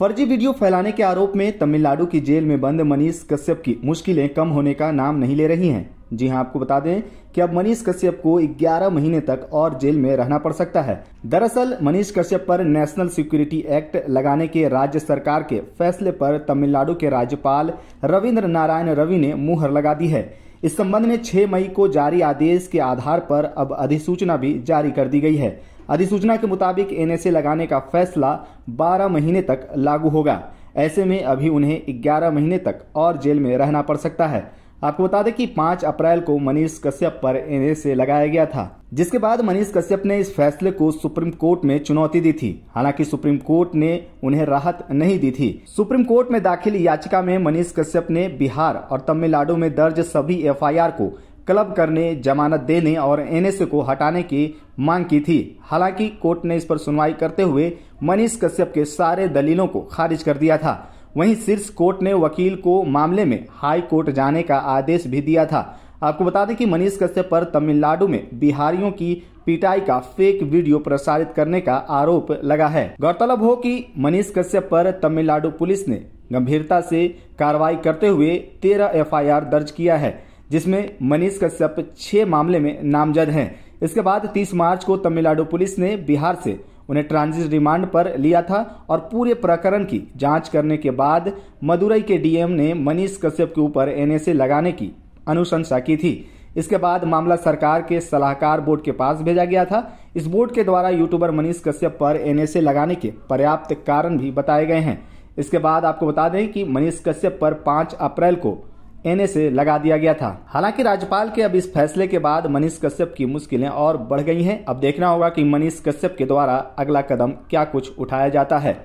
फर्जी वीडियो फैलाने के आरोप में तमिलनाडु की जेल में बंद मनीष कश्यप की मुश्किलें कम होने का नाम नहीं ले रही हैं जी हां आपको बता दें कि अब मनीष कश्यप को 11 महीने तक और जेल में रहना पड़ सकता है दरअसल मनीष कश्यप पर नेशनल सिक्योरिटी एक्ट लगाने के राज्य सरकार के फैसले पर तमिलनाडु के राज्यपाल रविन्द्र नारायण रवि ने मुहर लगा दी है इस संबंध में 6 मई को जारी आदेश के आधार पर अब अधिसूचना भी जारी कर दी गई है अधिसूचना के मुताबिक एनएसए लगाने का फैसला 12 महीने तक लागू होगा ऐसे में अभी उन्हें 11 महीने तक और जेल में रहना पड़ सकता है आपको बता दें कि 5 अप्रैल को मनीष कश्यप पर एनएसए लगाया गया था जिसके बाद मनीष कश्यप ने इस फैसले को सुप्रीम कोर्ट में चुनौती दी थी हालांकि सुप्रीम कोर्ट ने उन्हें राहत नहीं दी थी सुप्रीम कोर्ट में दाखिल याचिका में मनीष कश्यप ने बिहार और तमिलनाडु में दर्ज सभी एफआईआर को क्लब करने जमानत देने और एनएसए को हटाने की मांग की थी हालांकि कोर्ट ने इस पर सुनवाई करते हुए मनीष कश्यप के सारे दलीलों को खारिज कर दिया था वहीं शीर्ष कोर्ट ने वकील को मामले में हाई कोर्ट जाने का आदेश भी दिया था आपको बता दें कि मनीष कश्यप पर तमिलनाडु में बिहारियों की पिटाई का फेक वीडियो प्रसारित करने का आरोप लगा है गौरतलब हो कि मनीष कश्यप पर तमिलनाडु पुलिस ने गंभीरता से कार्रवाई करते हुए तेरह एफआईआर दर्ज किया है जिसमें मनीष कश्यप छह मामले में नामजद हैं इसके बाद 30 मार्च को तमिलनाडु पुलिस ने बिहार से उन्हें ट्रांजिट रिमांड पर लिया था और पूरे प्रकरण की जांच करने के बाद मदुरई के डीएम ने मनीष कश्यप के ऊपर एनएसए लगाने की अनुशंसा की थी इसके बाद मामला सरकार के सलाहकार बोर्ड के पास भेजा गया था इस बोर्ड के द्वारा यूट्यूबर मनीष कश्यप पर एनएसए लगाने के पर्याप्त कारण भी बताए गए हैं इसके बाद आपको बता दें कि मनीष कश्यप पर 5 अप्रैल को एनएसए लगा दिया गया था हालांकि राज्यपाल के अब इस फैसले के बाद मनीष कश्यप की मुश्किलें और बढ़ गई हैं अब देखना होगा कि मनीष कश्यप के द्वारा अगला कदम क्या कुछ उठाया जाता है